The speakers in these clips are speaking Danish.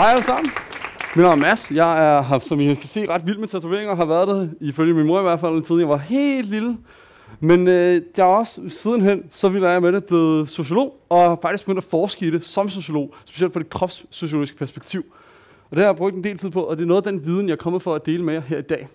Hej alle sammen. Mit navn er Mads. Jeg er, har, som I kan se, ret vild med tatoveringer. Har været det, ifølge min mor i hvert fald, en tid, jeg var helt lille. Men øh, jeg er også sidenhen, så vil jeg med det, blevet sociolog, og faktisk begyndt at forske i det som sociolog, specielt fra det kropssociologiske perspektiv. Og det har jeg brugt en del tid på, og det er noget af den viden, jeg er kommet for at dele med jer her i dag.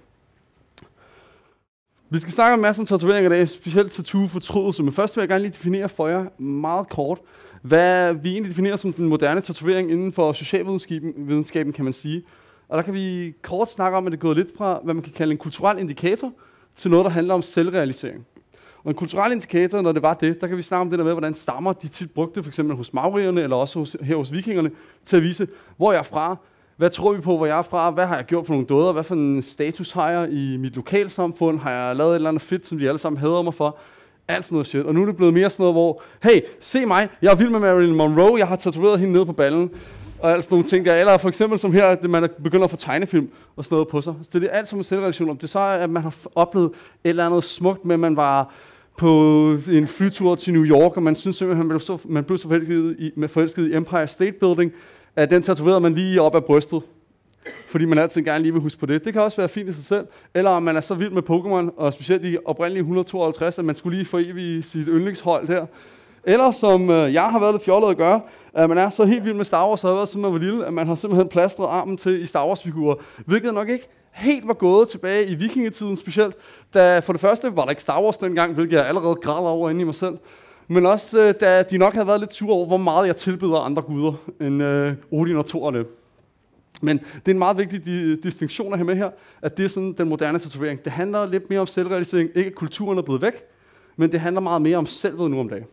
Vi skal snakke om masser om tatoveringer i dag, specielt tattoo fortrydelse, men først vil jeg gerne lige definere for jer meget kort, hvad vi egentlig definerer som den moderne tatovering inden for socialvidenskaben, kan man sige. Og der kan vi kort snakke om, at det er gået lidt fra, hvad man kan kalde en kulturel indikator, til noget, der handler om selvrealisering. Og en kulturel indikator, når det var det, der kan vi snakke om det der med, hvordan stammer de tit brugte, for eksempel hos maurierne, eller også hos, her hos vikingerne, til at vise, hvor jeg er fra, hvad tror vi på, hvor jeg er fra? Hvad har jeg gjort for nogle døder? Hvad for en status har jeg i mit lokalsamfund? Har jeg lavet et eller andet fedt, som de alle sammen hader mig for? Alt sådan noget shit. Og nu er det blevet mere sådan noget, hvor, hey, se mig, jeg er vild med Marilyn Monroe, jeg har tatoveret hende nede på ballen. Og alt sådan nogle ting der. Eller for eksempel som her, at man begyndt at få tegnefilm og sådan noget på sig. Så det er alt som en selvrelation Om det så er, at man har oplevet et eller andet smukt, at man var på en flytur til New York, og man synes simpelthen, at man blev så, man blev så forelsket, i, forelsket i Empire State Building, at den tatoverer man lige op af brystet. Fordi man altid gerne lige vil huske på det. Det kan også være fint i sig selv. Eller om man er så vild med Pokémon, og specielt de oprindelige 152, at man skulle lige få i sit yndlingshold der. Eller som øh, jeg har været lidt fjollet at gøre, at man er så helt vild med Star Wars, og har været siden man var lille, at man har simpelthen plastret armen til i Star Wars-figurer. Hvilket nok ikke helt var gået tilbage i vikingetiden specielt, da for det første var der ikke Star Wars dengang, hvilket jeg allerede græd over inde i mig selv. Men også, øh, da de nok havde været lidt sure over, hvor meget jeg tilbeder andre guder end øh, Odin og Thorne. Men det er en meget vigtig di- distinktion at have med her, at det er sådan den moderne tatovering. Det handler lidt mere om selvrealisering. Ikke at kulturen er blevet væk, men det handler meget mere om selvet nu om dagen.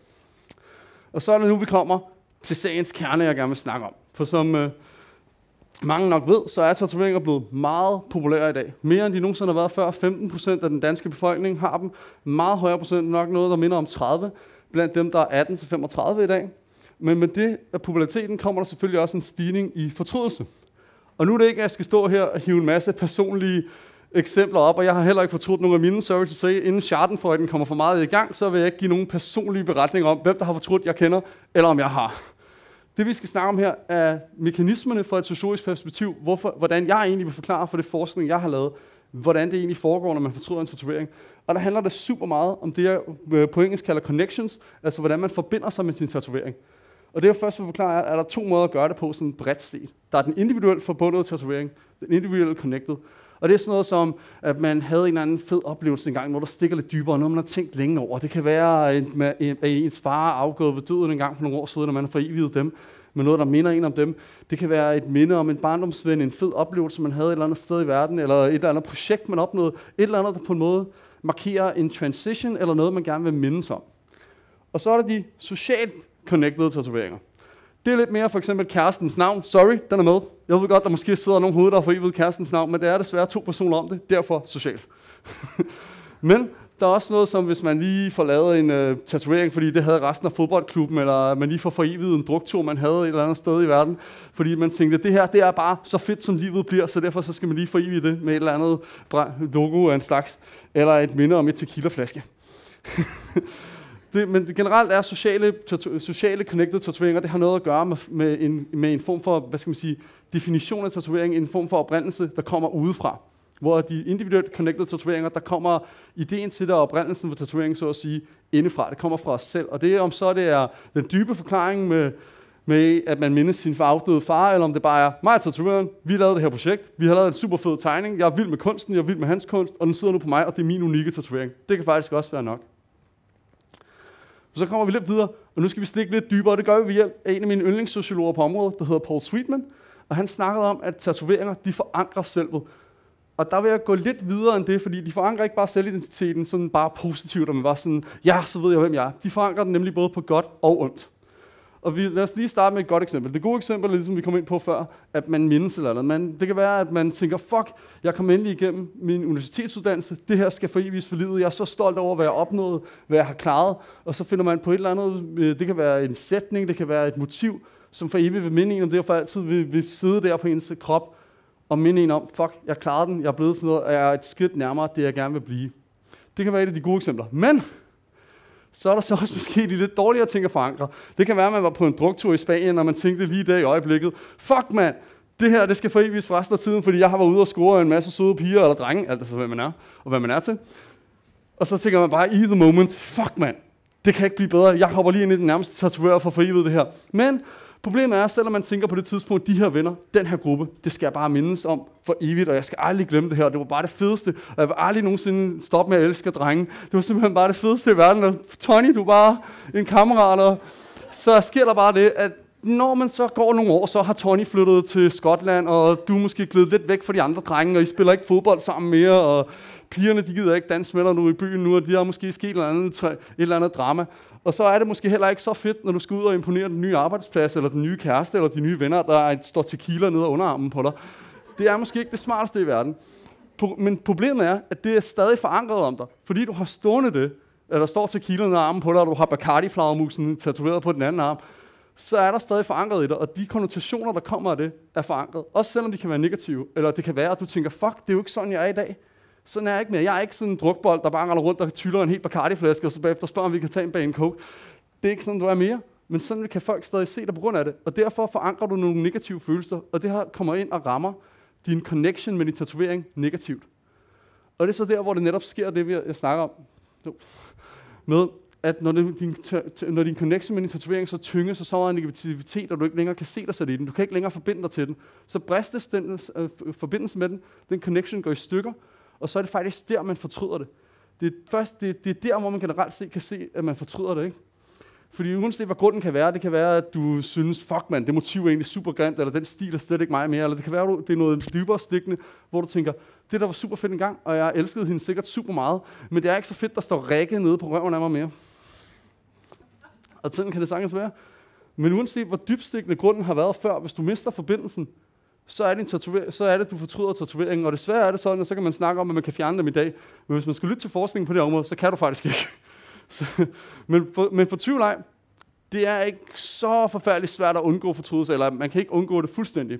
Og så er det nu, vi kommer til sagens kerne, jeg gerne vil snakke om. For som øh, mange nok ved, så er tatoveringer blevet meget populære i dag. Mere end de nogensinde har været før. 15 procent af den danske befolkning har dem. Meget højere procent, nok noget, der minder om 30 blandt dem, der er 18-35 i dag. Men med det af populariteten kommer der selvfølgelig også en stigning i fortrydelse. Og nu er det ikke, at jeg skal stå her og hive en masse personlige eksempler op, og jeg har heller ikke fortrudt nogen af mine, inden charten for, inden den kommer for meget i gang, så vil jeg ikke give nogen personlige beretninger om, hvem der har fortrudt, jeg kender, eller om jeg har. Det vi skal snakke om her er mekanismerne fra et sociologisk perspektiv, hvorfor, hvordan jeg egentlig vil forklare for det forskning, jeg har lavet, hvordan det egentlig foregår, når man fortryder en tatovering. Og der handler det super meget om det, jeg øh, på engelsk kalder connections, altså hvordan man forbinder sig med sin tatovering. Og det jeg først vil forklare er, at der er to måder at gøre det på sådan bredt set. Der er den individuelt forbundet tatovering, den individuelle connected. Og det er sådan noget som, at man havde en eller anden fed oplevelse engang, hvor der stikker lidt dybere, noget man har tænkt længe over. Det kan være, at ens far er afgået ved døden en gang for nogle år siden, når man har forivet dem med noget, der minder en om dem. Det kan være et minde om en barndomsven, en fed oplevelse, man havde et eller andet sted i verden, eller et eller andet projekt, man opnåede. Et eller andet, der på en måde markerer en transition, eller noget, man gerne vil mindes om. Og så er der de socialt connected tatoveringer. Det er lidt mere for eksempel kærestens navn. Sorry, den er med. Jeg ved godt, der måske sidder nogle hoveder, der har ved kærestens navn, men det er desværre to personer om det, derfor socialt. men der er også noget som, hvis man lige får lavet en øh, tatovering, fordi det havde resten af fodboldklubben, eller man lige får forivet en druktur, man havde et eller andet sted i verden, fordi man tænkte, det her det er bare så fedt, som livet bliver, så derfor så skal man lige forevige det med et eller andet logo af en slags, eller et minde om et tequilaflaske. det, men generelt er sociale, sociale connected tatoveringer, det har noget at gøre med, med, en, med en form for, hvad skal man sige, definition af tatovering, en form for oprindelse, der kommer udefra. Hvor de individuelt connected tatoveringer, der kommer ideen til der og oprindelsen for tatoveringen, så at sige, indefra. Det kommer fra os selv. Og det er om så det er den dybe forklaring med, med at man mindes sin afdøde far, eller om det bare er mig og tatoveren, vi lavede det her projekt, vi har lavet en super fed tegning, jeg er vild med kunsten, jeg er vild med hans kunst, og den sidder nu på mig, og det er min unikke tatovering. Det kan faktisk også være nok. Så kommer vi lidt videre, og nu skal vi stikke lidt dybere, og det gør vi ved hjælp af en af mine yndlingssociologer på området, der hedder Paul Sweetman, og han snakkede om, at tatoveringer, de forankrer selvet. Og der vil jeg gå lidt videre end det, fordi de forankrer ikke bare selvidentiteten sådan bare positivt, og man bare sådan, ja, så ved jeg, hvem jeg er. De forankrer den nemlig både på godt og ondt. Og vi, lad os lige starte med et godt eksempel. Det gode eksempel er ligesom vi kom ind på før, at man mindes eller andet. Man, det kan være, at man tænker, fuck, jeg kom endelig igennem min universitetsuddannelse. Det her skal for evigt for livet. Jeg er så stolt over, hvad jeg opnået, hvad jeg har klaret. Og så finder man på et eller andet, øh, det kan være en sætning, det kan være et motiv, som for evigt vil minde en om det, og for altid vil, vil sidde der på ens krop og minde en om, fuck, jeg klarede den, jeg er blevet sådan noget, og jeg er et skridt nærmere det, jeg gerne vil blive. Det kan være et af de gode eksempler. Men så er der så også måske de lidt dårligere ting at forankre. Det kan være, at man var på en druktur i Spanien, og man tænkte lige der i øjeblikket, fuck mand, det her det skal for evigt for resten af tiden, fordi jeg har været ude og score en masse søde piger eller drenge, alt efter hvad man er, og hvad man er til. Og så tænker man bare i the moment, fuck mand, det kan ikke blive bedre, jeg hopper lige ind i den nærmeste tatovør for at evigt det her. Men Problemet er, selvom man tænker på det tidspunkt, de her venner, den her gruppe, det skal jeg bare mindes om for evigt, og jeg skal aldrig glemme det her, det var bare det fedeste, og jeg vil aldrig nogensinde stoppe med at elske drenge. Det var simpelthen bare det fedeste i verden, og Tony, du er bare en kammerat, og så sker der bare det, at når man så går nogle år, så har Tony flyttet til Skotland, og du er måske glædet lidt væk fra de andre drenge, og I spiller ikke fodbold sammen mere, og pigerne de gider ikke danse med dig nu i byen nu, og de har måske sket et eller, andet, et eller andet drama. Og så er det måske heller ikke så fedt, når du skal ud og imponere den nye arbejdsplads, eller den nye kæreste, eller de nye venner, der et, står tequila nede under armen på dig. Det er måske ikke det smarteste i verden. Men problemet er, at det er stadig forankret om dig, fordi du har stående det, at der står tequila nede armen på dig, og du har Bacardi-flagermusen tatoveret på den anden arm, så er der stadig forankret i dig, og de konnotationer, der kommer af det, er forankret. Også selvom de kan være negative, eller det kan være, at du tænker, fuck, det er jo ikke sådan, jeg er i dag. Sådan er jeg ikke mere. Jeg er ikke sådan en drukbold, der bare render rundt og tyller en helt Bacardi-flaske, og så bagefter spørger, om vi kan tage en bane coke. Det er ikke sådan, du er mere. Men sådan kan folk stadig se dig på grund af det. Og derfor forankrer du nogle negative følelser, og det her kommer ind og rammer din connection med din tatovering negativt. Og det er så der, hvor det netop sker, det jeg snakker om. Med, at når, det, din, når din connection med din tatovering så tynges og så meget negativitet, og du ikke længere kan se dig selv i den, du kan ikke længere forbinde dig til den, så bristes den øh, forbindelse med den, den connection går i stykker, og så er det faktisk der, man fortryder det. Det er, først, det, det er der, hvor man generelt set kan se, at man fortryder det. Ikke? Fordi uanset hvad grunden kan være, det kan være, at du synes, fuck man, det motiv er egentlig super grimt, eller den stil er slet ikke mig mere, eller det kan være, at det er noget dybere stikkende, hvor du tænker, det der var super fedt engang, og jeg elskede hende sikkert super meget, men det er ikke så fedt, der står række nede på røven af mig mere. Og sådan kan det sagtens være. Men uanset hvor dybstikkende grunden har været før, hvis du mister forbindelsen, så er det, en tatover- så er det du fortryder tatoveringen. Og desværre er det sådan, at så kan man snakke om, at man kan fjerne dem i dag. Men hvis man skal lytte til forskningen på det område, så kan du faktisk ikke. Så, men, for, men for tvivl ej, det er ikke så forfærdeligt svært at undgå fortrydelse, eller man kan ikke undgå det fuldstændig.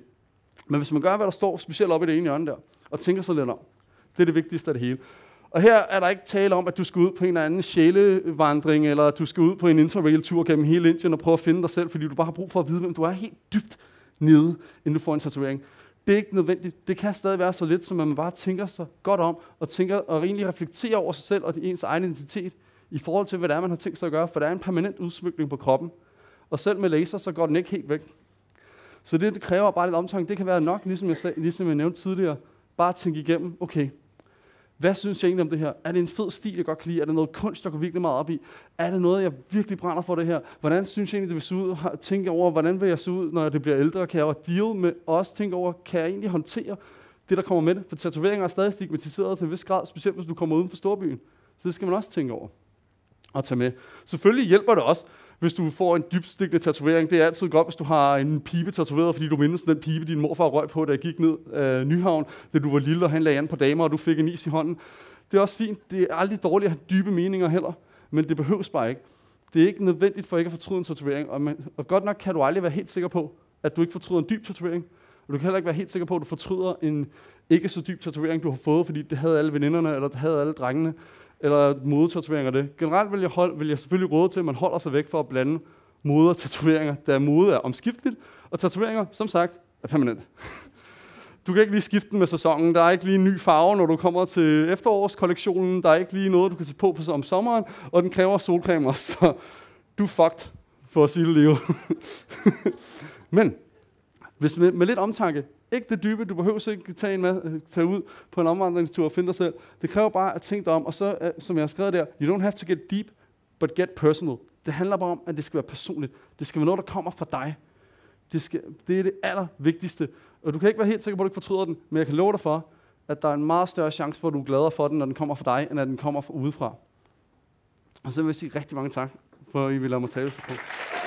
Men hvis man gør, hvad der står specielt op i det ene hjørne der, og tænker sig lidt om, det er det vigtigste af det hele. Og her er der ikke tale om, at du skal ud på en eller anden sjælevandring, eller at du skal ud på en interrail-tur gennem hele Indien og prøve at finde dig selv, fordi du bare har brug for at vide, hvem du er helt dybt nede, inden du får en tatovering. Det er ikke nødvendigt. Det kan stadig være så lidt, som at man bare tænker sig godt om, og tænker og egentlig reflekterer over sig selv og ens egen identitet, i forhold til, hvad det er, man har tænkt sig at gøre, for der er en permanent udsmykning på kroppen. Og selv med laser, så går den ikke helt væk. Så det, det kræver bare lidt omtanke. Det kan være nok, ligesom jeg, sagde, ligesom jeg nævnte tidligere, bare tænke igennem, okay, hvad synes jeg egentlig om det her? Er det en fed stil, jeg godt kan lide? Er det noget kunst, jeg går virkelig meget op i? Er det noget, jeg virkelig brænder for det her? Hvordan synes jeg egentlig, det vil se ud? Tænke over, hvordan vil jeg se ud, når det bliver ældre? Kan jeg jo deal med også tænke over, kan jeg egentlig håndtere det, der kommer med det? For tatoveringer er stadig stigmatiseret til en vis grad, specielt hvis du kommer uden for storbyen. Så det skal man også tænke over og tage med. Selvfølgelig hjælper det også, hvis du får en dybstikkende tatovering. Det er altid godt, hvis du har en pibe tatoveret, fordi du mindes den pibe, din morfar røg på, da jeg gik ned øh, Nyhavn, da du var lille, og han lagde an på damer, og du fik en is i hånden. Det er også fint. Det er aldrig dårligt at have dybe meninger heller, men det behøves bare ikke. Det er ikke nødvendigt for ikke at fortryde en tatovering, og, man, og godt nok kan du aldrig være helt sikker på, at du ikke fortryder en dyb tatovering, og du kan heller ikke være helt sikker på, at du fortryder en ikke så dyb tatovering, du har fået, fordi det havde alle veninderne, eller det havde alle drengene eller modetatoveringer det. Generelt vil jeg, hold, vil jeg selvfølgelig råde til, at man holder sig væk for at blande mode og tatoveringer, da mode er omskifteligt, og tatoveringer, som sagt, er permanent. Du kan ikke lige skifte den med sæsonen. Der er ikke lige en ny farve, når du kommer til efterårskollektionen. Der er ikke lige noget, du kan tage på, på om sommeren. Og den kræver solcreme også. Så du er fucked, for at sige det lige. Men hvis med, med lidt omtanke, ikke det dybe, du behøver ikke tage, en med, øh, tage ud på en omvandringstur og finde dig selv. Det kræver bare at tænke dig om, og så, øh, som jeg har skrevet der, you don't have to get deep, but get personal. Det handler bare om, at det skal være personligt. Det skal være noget, der kommer fra dig. Det, skal, det er det allervigtigste. Og du kan ikke være helt sikker på, at du ikke fortryder den, men jeg kan love dig for, at der er en meget større chance for, at du er gladere for den, når den kommer fra dig, end at den kommer fra udefra. Og så vil jeg sige rigtig mange tak, for at I vil lade mig tale så på.